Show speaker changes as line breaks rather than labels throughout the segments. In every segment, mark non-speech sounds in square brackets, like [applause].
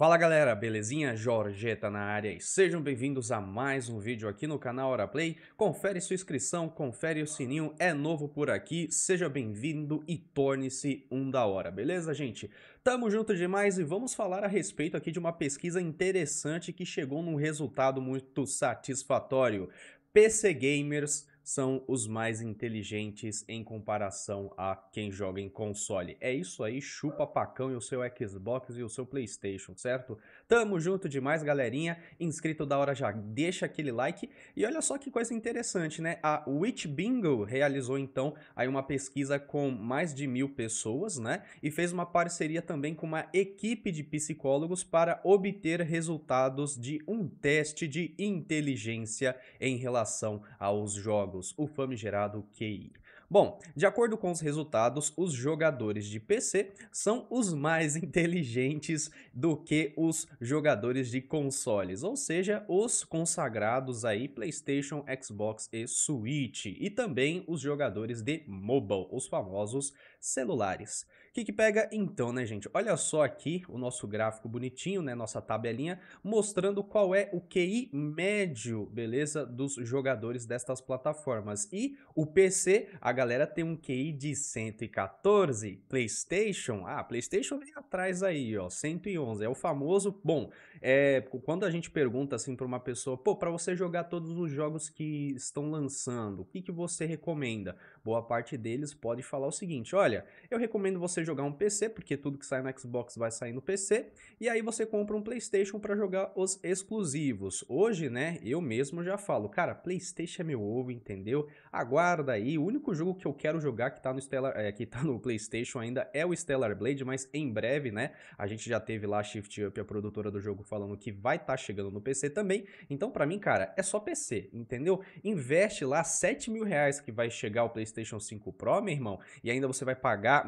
Fala galera, belezinha? Jorgeta tá na área e sejam bem-vindos a mais um vídeo aqui no canal Hora Play. Confere sua inscrição, confere o sininho, é novo por aqui, seja bem-vindo e torne-se um da hora, beleza gente? Tamo junto demais e vamos falar a respeito aqui de uma pesquisa interessante que chegou num resultado muito satisfatório. PC Gamers são os mais inteligentes em comparação a quem joga em console. É isso aí, chupa pacão e o seu Xbox e o seu PlayStation, certo? Tamo junto demais, galerinha. Inscrito da hora já deixa aquele like. E olha só que coisa interessante, né? A Witch Bingo realizou então aí uma pesquisa com mais de mil pessoas, né? E fez uma parceria também com uma equipe de psicólogos para obter resultados de um teste de inteligência em relação aos jogos jogos, o famigerado QI. Bom, de acordo com os resultados, os jogadores de PC são os mais [laughs] inteligentes do que os jogadores de consoles, ou seja, os consagrados aí PlayStation, Xbox e Switch, e também os jogadores de mobile, os famosos celulares. O que, que pega então, né, gente? Olha só aqui o nosso gráfico bonitinho, né? Nossa tabelinha mostrando qual é o QI médio, beleza, dos jogadores destas plataformas. E o PC, a galera tem um QI de 114. PlayStation, ah, PlayStation vem atrás aí, ó, 111. É o famoso, bom, é, quando a gente pergunta assim para uma pessoa, pô, para você jogar todos os jogos que estão lançando, o que que você recomenda? boa parte deles pode falar o seguinte: olha, eu recomendo você jogar um PC, porque tudo que sai no Xbox vai sair no PC, e aí você compra um PlayStation para jogar os exclusivos. Hoje, né, eu mesmo já falo, cara, PlayStation é meu ovo, entendeu? Aguarda aí, o único jogo que eu quero jogar que tá no Stellar, é, que tá no [laughs] PlayStation ainda é o Stellar Blade, mas em breve, né, a gente já teve lá a Shift Up, a produtora do jogo, falando que vai estar tá chegando no PC também. Então, para mim, cara, é só PC, entendeu? Investe lá 7 mil reais que vai chegar o PlayStation PlayStation 5 Pro, meu irmão, e ainda você vai pagar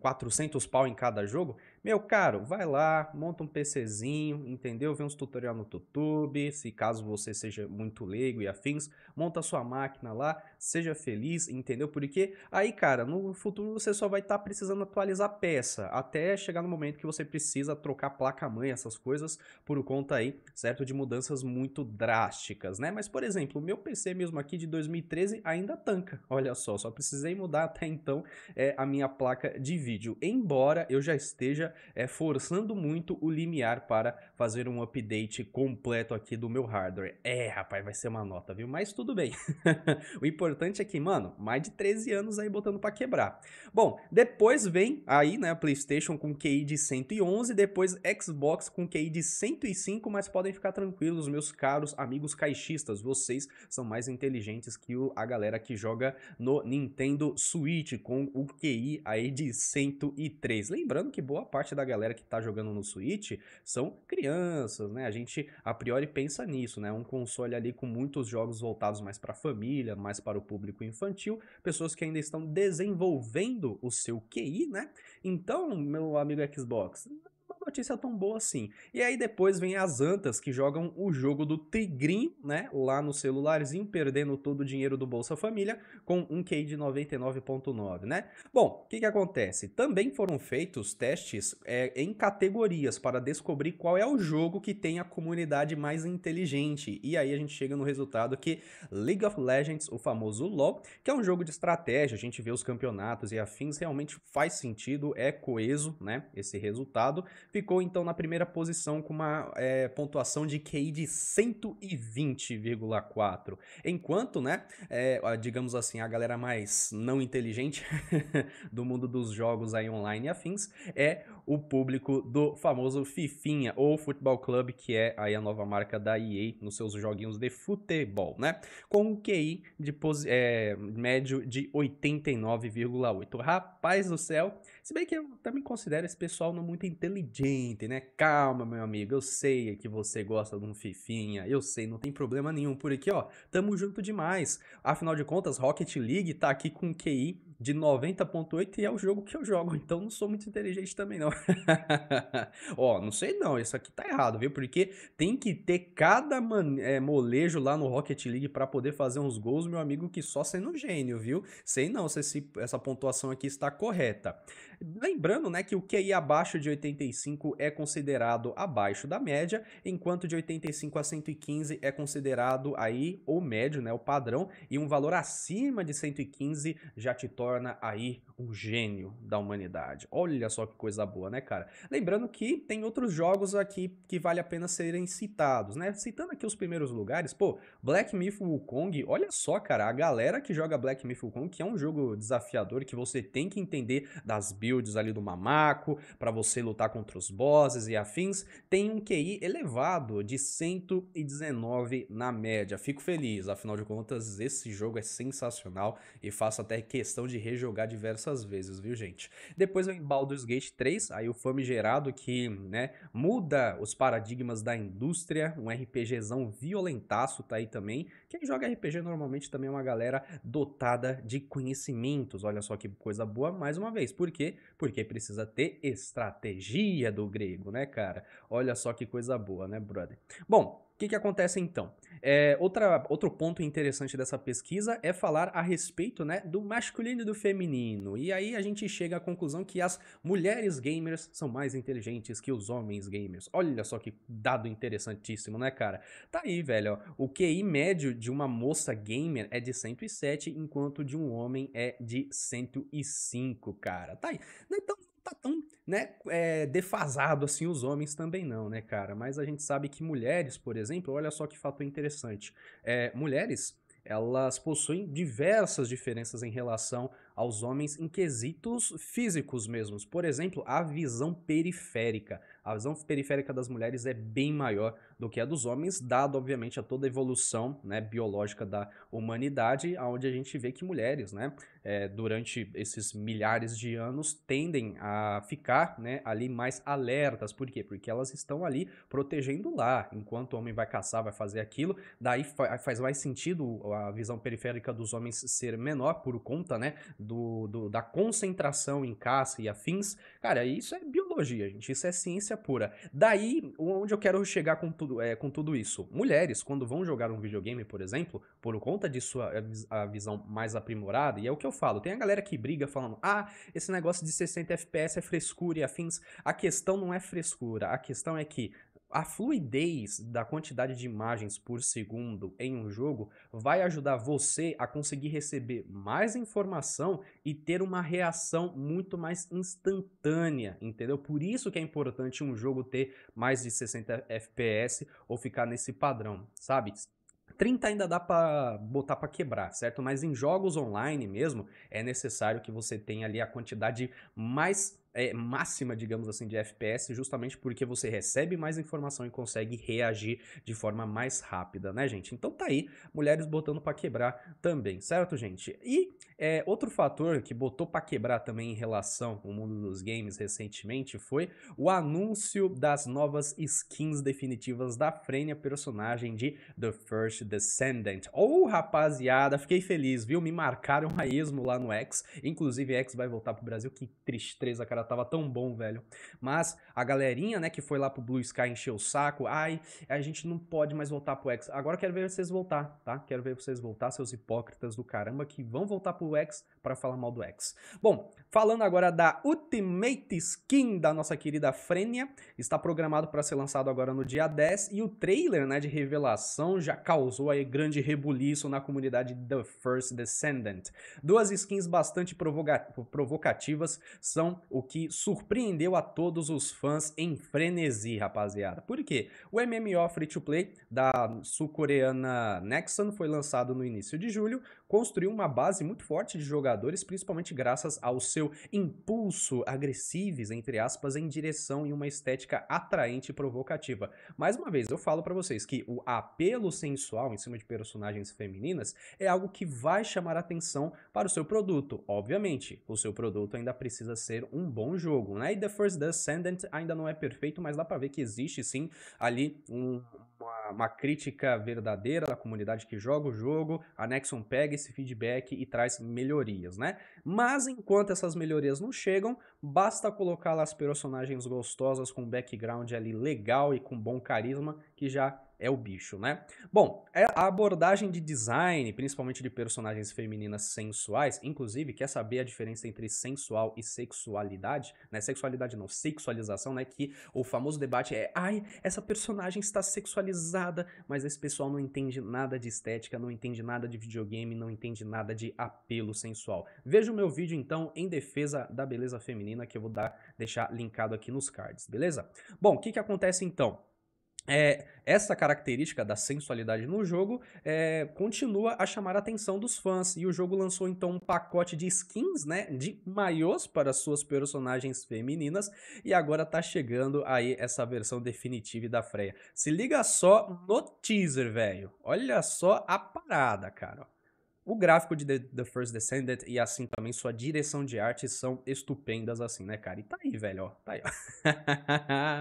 400 pau em cada jogo, meu caro, vai lá, monta um PCzinho, entendeu? Vê uns tutorial no YouTube, se caso você seja muito leigo e afins, monta sua máquina lá, seja feliz, entendeu? Porque aí, cara, no futuro você só vai estar tá precisando atualizar peça, até chegar no momento que você precisa trocar placa-mãe, essas coisas, por conta aí, certo, de mudanças muito drásticas, né? Mas, por exemplo, o meu PC mesmo aqui de 2013 ainda tanca, olha só, só precisei mudar até então é, a minha placa de vídeo, embora eu já esteja é, forçando muito o limiar para fazer um update completo aqui do meu hardware. É, rapaz, vai ser uma nota, viu? Mas tudo bem. [laughs] o importante é que, mano, mais de 13 anos aí botando para quebrar. Bom, depois vem aí, né, PlayStation com QI de 111, depois Xbox com QI de 105, mas podem ficar tranquilos, meus caros amigos caixistas, vocês são mais inteligentes que a galera que joga no Nintendo Switch com o QI aí de 103. Lembrando que boa parte parte da galera que está jogando no Switch são crianças, né? A gente a priori pensa nisso, né? Um console ali com muitos jogos voltados mais para a família, mais para o público infantil, pessoas que ainda estão desenvolvendo o seu QI, né? Então, meu amigo Xbox, notícia tão boa assim. E aí depois vem as antas que jogam o jogo do tigrin, né, lá no celularzinho, perdendo todo o dinheiro do Bolsa Família, com um QI de 99.9, né? Bom, o que que acontece? Também foram feitos testes é, em categorias para descobrir qual é o jogo que tem a comunidade mais inteligente. E aí a gente chega no resultado que League of Legends, o famoso LoL, que é um jogo de estratégia, a gente vê os campeonatos e afins, realmente faz sentido, é coeso, né, esse resultado, ficou então na primeira posição com uma é, pontuação de QI de 120,4. Enquanto, né, é, digamos assim, a galera mais não inteligente [laughs] do mundo dos jogos aí online e afins é o público do famoso Fifinha, ou Futebol Club, que é aí a nova marca da EA nos seus joguinhos de futebol, né? Com um QI de é, médio de 89,8. Rapaz do céu, se bem que eu também considero esse pessoal não muito inteligente, né? Calma, meu amigo, eu sei que você gosta de um Fifinha, eu sei, não tem problema nenhum por aqui, ó. Tamo junto demais. Afinal de contas, Rocket League tá aqui com um QI de 90.8 e é o jogo que eu jogo, [laughs] então não sou muito inteligente também não. [laughs] Ó, não sei não, isso aqui tá errado, viu? Porque tem que ter cada man, é, molejo lá no Rocket League para poder fazer uns gols, meu amigo, que só sendo gênio, viu? Sei não se esse, essa pontuação aqui está correta. Lembrando, né, que o QI abaixo de 85 é considerado abaixo da média, enquanto de 85 a 115 é considerado aí o médio, né, o padrão, e um valor acima de 115 já te torna aí um gênio da humanidade. Olha só que coisa boa, né, cara? Lembrando que tem outros jogos aqui que vale a pena serem citados, né? Citando aqui os primeiros lugares, pô, Black Myth Wukong, olha só, cara, a galera que joga Black Myth Wukong, que é um jogo desafiador que você tem que entender das builds ali do Mamaco, para você lutar contra os bosses e afins, tem um QI elevado de 119 na média. Fico feliz, afinal de contas, esse jogo é sensacional e faço até questão de rejogar diversas vezes, viu, gente? Depois vem Baldur's Gate 3, aí o gerado que, né, muda os paradigmas da indústria, um RPGzão violentaço tá aí também. Quem joga RPG normalmente também é uma galera dotada de conhecimentos. Olha só que coisa boa, mais uma vez, porque porque precisa ter estratégia do grego, né, cara? Olha só que coisa boa, né, brother? Bom, que, que acontece então? É, outra, outro ponto interessante dessa pesquisa é falar a respeito né, do masculino e do feminino. E aí a gente chega à conclusão que as mulheres gamers são mais inteligentes que os homens gamers. Olha só que dado interessantíssimo, né, cara? Tá aí, velho. Ó, o QI médio de uma moça gamer é de 107, enquanto de um homem é de 105, cara. Tá aí. Então, tá tão né, é, defasado assim os homens também não, né, cara? Mas a gente sabe que mulheres, por exemplo, olha só que fato interessante. É, mulheres, elas possuem diversas diferenças em relação aos homens em quesitos físicos mesmos. Por exemplo, a visão periférica a visão periférica das mulheres é bem maior do que a dos homens, dado, obviamente, a toda a evolução né, biológica da humanidade, onde a gente vê que mulheres, né, é, durante esses milhares de anos, tendem a ficar né, ali mais alertas. Por quê? Porque elas estão ali protegendo lá, enquanto o homem vai caçar, vai fazer aquilo, daí fa faz mais sentido a visão periférica dos homens ser menor por conta né, do, do da concentração em caça e afins. Cara, isso é biologia, gente, isso é ciência pura. Daí, onde eu quero chegar com tudo, é, com tudo isso? Mulheres, quando vão jogar um videogame, por exemplo, por conta de sua eh, a visão mais aprimorada, e é o que eu falo, tem a galera que briga falando, ah, esse negócio de 60 FPS é frescura e afins. A questão não é frescura, a questão é que a fluidez da quantidade de imagens por segundo em um jogo vai ajudar você a conseguir receber mais informação e ter uma reação muito mais instantânea, entendeu? Por isso que é importante um jogo ter mais de 60 FPS ou ficar nesse padrão, sabe? 30 ainda dá para botar para quebrar, certo? Mas em jogos online mesmo, é necessário que você tenha ali a quantidade mais é, máxima, digamos assim, de FPS, justamente porque você recebe mais informação e consegue reagir de forma mais rápida, né, gente? Então tá aí, mulheres botando para quebrar também, certo, gente? E é, outro fator que botou para quebrar também em relação ao mundo dos games recentemente foi o anúncio das novas skins definitivas da Frenia, personagem de The First Descendant. Ou oh, rapaziada, fiquei feliz, viu? Me marcaram raísmo lá no X, inclusive X vai voltar pro Brasil, que tristeza, cara tava tão bom, velho. Mas a galerinha, né, que foi lá pro Blue Sky encher o saco, ai, a gente não pode mais voltar pro X. Agora quero ver vocês voltar, tá? Quero ver vocês voltar, seus hipócritas do caramba, que vão voltar pro X para falar mal do X. Bom, Falando agora da Ultimate Skin da nossa querida Frenia, está programado para ser lançado agora no dia 10 e o trailer né, de revelação já causou aí grande rebuliço na comunidade The First Descendant. Duas skins bastante provocativas são o que surpreendeu a todos os fãs em frenesi, rapaziada. Por quê? O MMO Free to Play da sul-coreana Nexon foi lançado no início de julho, construiu uma base muito forte de jogadores, principalmente graças ao seu impulso agressivo, entre aspas, em direção e uma estética atraente e provocativa. Mais uma vez, eu falo para vocês que o apelo sensual em cima de personagens femininas é algo que vai chamar atenção para o seu produto. Obviamente, o seu produto ainda precisa ser um bom jogo, né? E The First Descendant ainda não é perfeito, mas dá para ver que existe sim ali um uma, uma, crítica verdadeira da comunidade que joga o jogo, a Nexon pega esse feedback e traz melhorias, né? Mas enquanto essas melhorias não chegam, basta colocar lá as personagens gostosas com um background ali legal e com bom carisma que já é o bicho, né? Bom, é a abordagem de design, principalmente de personagens femininas sensuais, inclusive quer saber a diferença entre sensual e sexualidade, né? Sexualidade não, sexualização, né? Que o famoso debate é, ai, essa personagem está sexualizada, mas esse pessoal não entende nada de estética, não entende nada de videogame, não entende nada de apelo sensual. Veja o meu vídeo então em defesa da beleza feminina que eu vou dar, deixar linkado aqui nos cards, beleza? Bom, o que que acontece então? É, essa característica da sensualidade no jogo é, continua a chamar a atenção dos fãs, e o jogo lançou então um pacote de skins, né, de maiôs para suas personagens femininas, e agora tá chegando aí essa versão definitiva da Freya. Se liga só no teaser, velho. Olha só a parada, cara. O gráfico de The First Descendant e assim também sua direção de arte são estupendas assim, né, cara? E tá aí, velho, ó. Tá aí,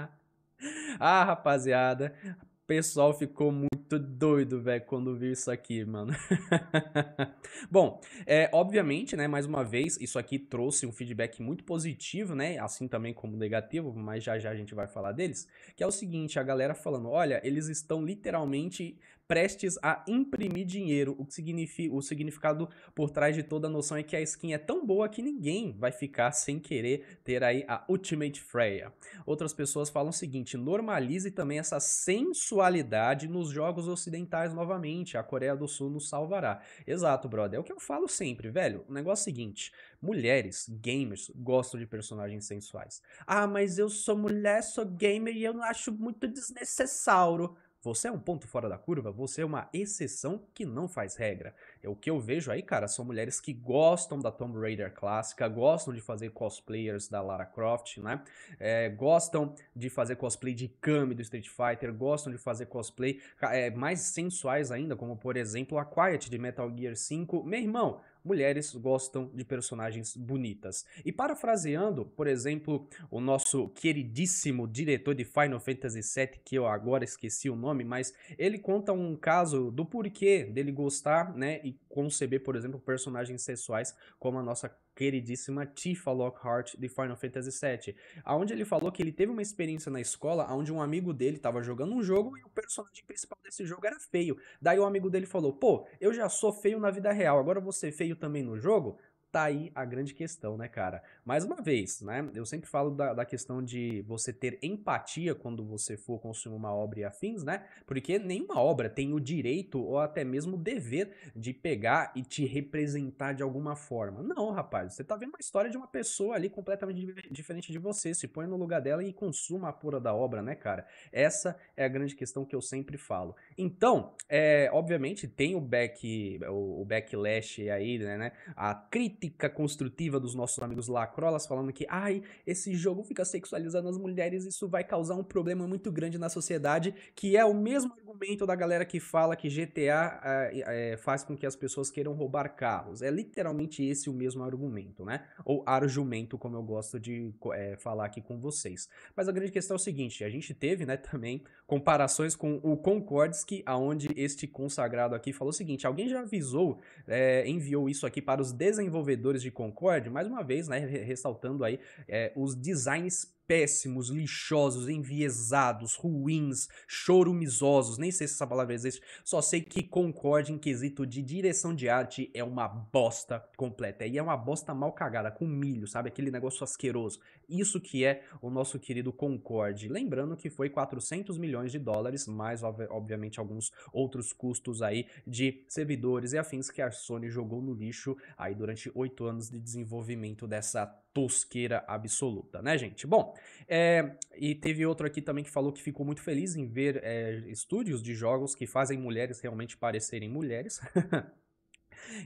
ó. [laughs] [laughs] ah, rapaziada, o pessoal ficou muito doido, velho, quando viu isso aqui, mano. [laughs] Bom, é, obviamente, né, mais uma vez, isso aqui trouxe um feedback muito positivo, né, assim também como negativo, mas já já a gente vai falar deles, que é o seguinte, a galera falando, olha, eles estão literalmente prestes a imprimir dinheiro. O, que significa, o significado por trás de toda a noção é que a skin é tão boa que ninguém vai ficar sem querer ter aí a Ultimate Freya. Outras pessoas falam o seguinte, normalize também essa sensualidade nos jogos ocidentais novamente. A Coreia do Sul nos salvará. Exato, brother. É o que eu falo sempre, velho. O negócio é o seguinte, mulheres, gamers, gostam de personagens sensuais. Ah, mas eu sou mulher, sou gamer e eu não acho muito desnecessário. Você é um ponto fora da curva, você é uma exceção que não faz regra. É o que eu vejo aí, cara, são mulheres que gostam da Tomb Raider clássica, gostam de fazer cosplayers da Lara Croft, né? É, gostam de fazer cosplay de Kami do Street Fighter, gostam de fazer cosplay é, mais sensuais ainda, como por exemplo a Quiet de Metal Gear 5. Meu irmão, mulheres gostam de personagens bonitas. E parafraseando, por exemplo, o nosso queridíssimo diretor de Final Fantasy VII, que eu agora esqueci o nome, mas ele conta um caso do porquê dele gostar, né, e conceber, por exemplo, personagens sexuais como a nossa queridíssima Tifa Lockhart de Final Fantasy VII, aonde ele falou que ele teve uma experiência na escola onde um amigo dele estava jogando um jogo e o personagem principal desse jogo era feio. Daí o amigo dele falou: "Pô, eu já sou feio na vida real, agora você é feio também no jogo?" Tá aí a grande questão, né, cara? Mais uma vez, né? Eu sempre falo da, da questão de você ter empatia quando você for consumir uma obra e afins, né? Porque nenhuma obra tem o direito ou até mesmo o dever de pegar e te representar de alguma forma. Não, rapaz, você tá vendo uma história de uma pessoa ali completamente diferente de você. Se põe no lugar dela e consuma a pura da obra, né, cara? Essa é a grande questão que eu sempre falo. Então, é, obviamente, tem o back, o, o backlash aí, né? né? A crítica crítica construtiva dos nossos amigos lacrolas falando que, ai, esse jogo fica sexualizando as mulheres, isso vai causar um problema muito grande na sociedade, que é o mesmo argumento da galera que fala que GTA é, é, faz com que as pessoas queiram roubar carros. É literalmente esse o mesmo argumento, né? Ou argumento, como eu gosto de é, falar aqui com vocês. Mas a grande questão é o seguinte, a gente teve, né, também comparações com o Concordsky, aonde este consagrado aqui falou o seguinte, alguém já avisou, eh, enviou isso aqui para os desenvolvedores provedores de Concorde, mais uma vez, né, ressaltando aí é, os designs péssimos, lixosos, enviesados, ruins, chorumizosos, nem sei se essa palavra existe, só sei que concorde em quesito de direção de arte é uma bosta completa. E é uma bosta mal cagada, com milho, sabe? Aquele negócio asqueroso. Isso que é o nosso querido Concorde. Lembrando que foi 400 milhões de dólares, mais obviamente alguns outros custos aí de servidores e afins que a Sony jogou no lixo aí durante oito anos de desenvolvimento dessa tosqueira absoluta, né, gente? Bom, é, e teve outro aqui também que falou que ficou muito feliz em ver é, estúdios de jogos que fazem mulheres realmente parecerem mulheres. [laughs]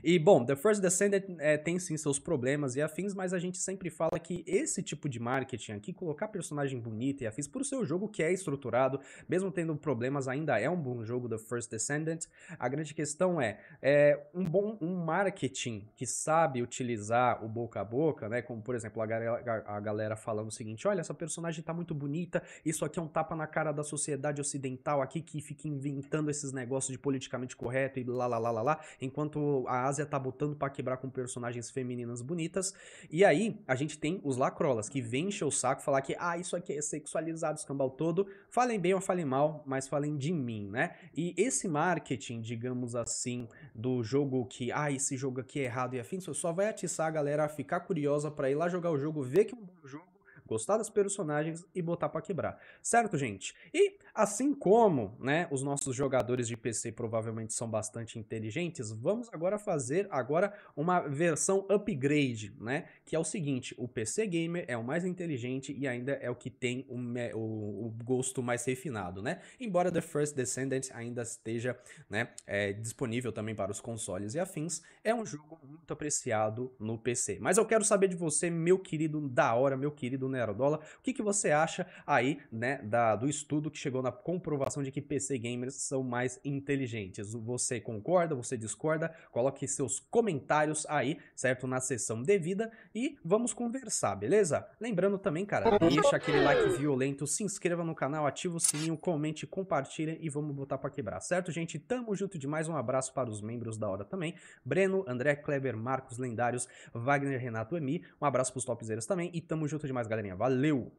E, bom, The First Descendant é, tem sim seus problemas e afins, mas a gente sempre fala que esse tipo de marketing aqui, colocar personagem bonita e afins, por seu jogo que é estruturado, mesmo tendo problemas, ainda é um bom jogo, The First Descendant. A grande questão é, é um bom um marketing que sabe utilizar o boca a boca, né? Como, por exemplo, a, galera, a galera falando o seguinte, olha, essa personagem tá muito bonita, isso aqui é um tapa na cara da sociedade ocidental aqui que fica inventando esses negócios de politicamente correto e lá, lá, lá, lá, lá, enquanto a Ásia tá botando para quebrar com personagens femininas bonitas. E aí, a gente tem os lacrolas, que vêm encher o saco, falar que, ah, isso aqui é sexualizado, escambau todo. Falem bem ou falem mal, mas falem de mim, né? E esse marketing, digamos assim, do jogo que, ah, esse jogo aqui é errado e afins, só vai atiçar a galera a ficar curiosa para ir lá jogar o jogo, ver que é um bom jogo, gostar das personagens e botar para quebrar. Certo, gente? E Assim como né, os nossos jogadores de PC provavelmente são bastante inteligentes, vamos agora fazer agora uma versão upgrade, né? Que é o seguinte, o PC Gamer é o mais inteligente e ainda é o que tem o, o, o gosto mais refinado, né? Embora The First Descendant ainda esteja né, é, disponível também para os consoles e afins, é um jogo muito apreciado no PC. Mas eu quero saber de você, meu querido da hora, meu querido Nerodola, o que, que você acha aí né, da, do estudo que chegou na na comprovação de que PC gamers são mais inteligentes. Você concorda? Você discorda? Coloque seus comentários aí, certo? Na sessão devida e vamos conversar, beleza? Lembrando também, cara, deixa aquele like violento, se inscreva no canal, ativa o sininho, comente, compartilha e vamos botar para quebrar, certo, gente? Tamo junto demais, um abraço para os membros da hora também. Breno, André, Kleber, Marcos, Lendários, Wagner, Renato, Emi. Um abraço pros topzeiros também e tamo junto demais, galerinha. Valeu!